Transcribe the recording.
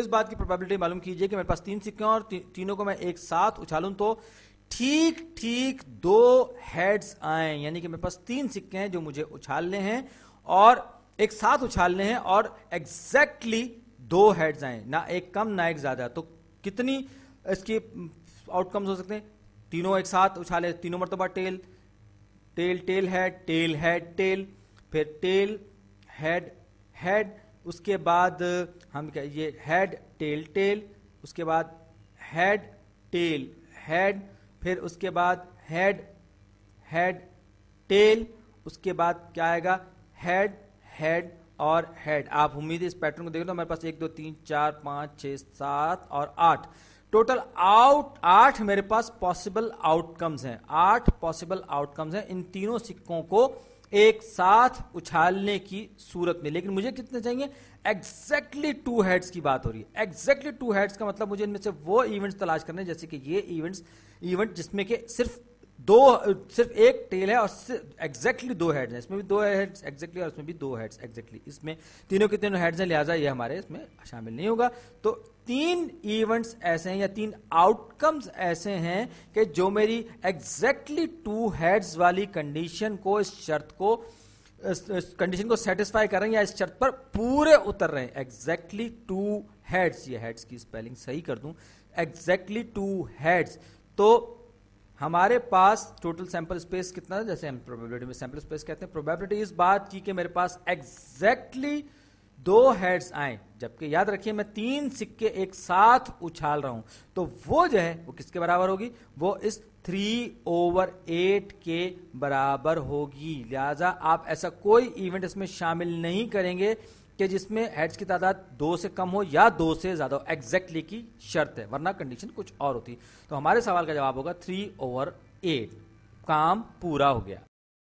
इस बात की प्रोबेबिलिटी मालूम कीजिए कि मेरे पास तीन सिक्के और ती, तीनों को मैं एक साथ उछालूं तो ठीक ठीक दो हेड्स आए यानी कि मेरे पास तीन सिक्के हैं जो मुझे उछालने हैं और एक साथ उछालने हैं और एग्जैक्टली exactly दो हेड्स आए ना एक कम ना एक ज्यादा तो कितनी इसकी आउटकम्स हो सकते हैं तीनों एक साथ उछाले तीनों मरतबा tail tail tail head tail head tail फिर टेल हेड हेड उसके बाद हम क्या ये हेड टेल टेल उसके बाद हेड टेल हेड फिर उसके बाद हेड हेड टेल उसके बाद क्या आएगा हेड हेड और हेड आप उम्मीद है इस पैटर्न को देख तो हमारे पास एक दो तीन चार पाँच छः सात और आठ टोटल आउट आठ मेरे पास पॉसिबल आउटकम्स हैं आठ पॉसिबल आउटकम्स हैं इन तीनों सिक्कों को एक साथ उछालने की सूरत में लेकिन मुझे कितने चाहिए एग्जैक्टली टू हेड्स की बात हो रही है एग्जैक्टली टू हेड्स का मतलब मुझे इनमें से वो इवेंट्स तलाश करने जैसे कि ये इवेंट्स इवेंट जिसमें कि सिर्फ दो सिर्फ एक टेल है और एग्जैक्टली दो हेड्स हैं इसमें भी दो हेड्स एग्जैक्टली और इसमें भी दो हेड्स एग्जैक्टली इसमें तीनों के तीनों हेड्स हैं लिहाजा ये हमारे इसमें शामिल नहीं होगा तो तीन इवेंट्स ऐसे हैं या तीन आउटकम्स ऐसे हैं कि जो मेरी एग्जैक्टली टू हेड्स वाली कंडीशन को इस शर्त को कंडीशन को सेटिस्फाई कर रहे हैं या इस शर्त पर पूरे उतर रहे हैं एग्जैक्टली टू हेड्स ये हेड्स की स्पेलिंग सही कर दूं एग्जैक्टली टू हेड्स तो हमारे पास टोटल सैंपल स्पेस कितना है जैसे हम प्रोबेबिलिटी में सैंपल स्पेस कहते हैं प्रोबेबिलिटी इस बात की कि मेरे पास एग्जैक्टली exactly दो हेड्स आए जबकि याद रखिए मैं तीन सिक्के एक साथ उछाल रहा हूं तो वो जो है वो किसके बराबर होगी वो इस थ्री ओवर एट के बराबर होगी लिहाजा आप ऐसा कोई इवेंट इसमें शामिल नहीं करेंगे कि जिसमें हेड्स की तादाद दो से कम हो या दो से ज़्यादा हो एग्जैक्टली की शर्त है वरना कंडीशन कुछ और होती तो हमारे सवाल का जवाब होगा थ्री ओवर एट काम पूरा हो गया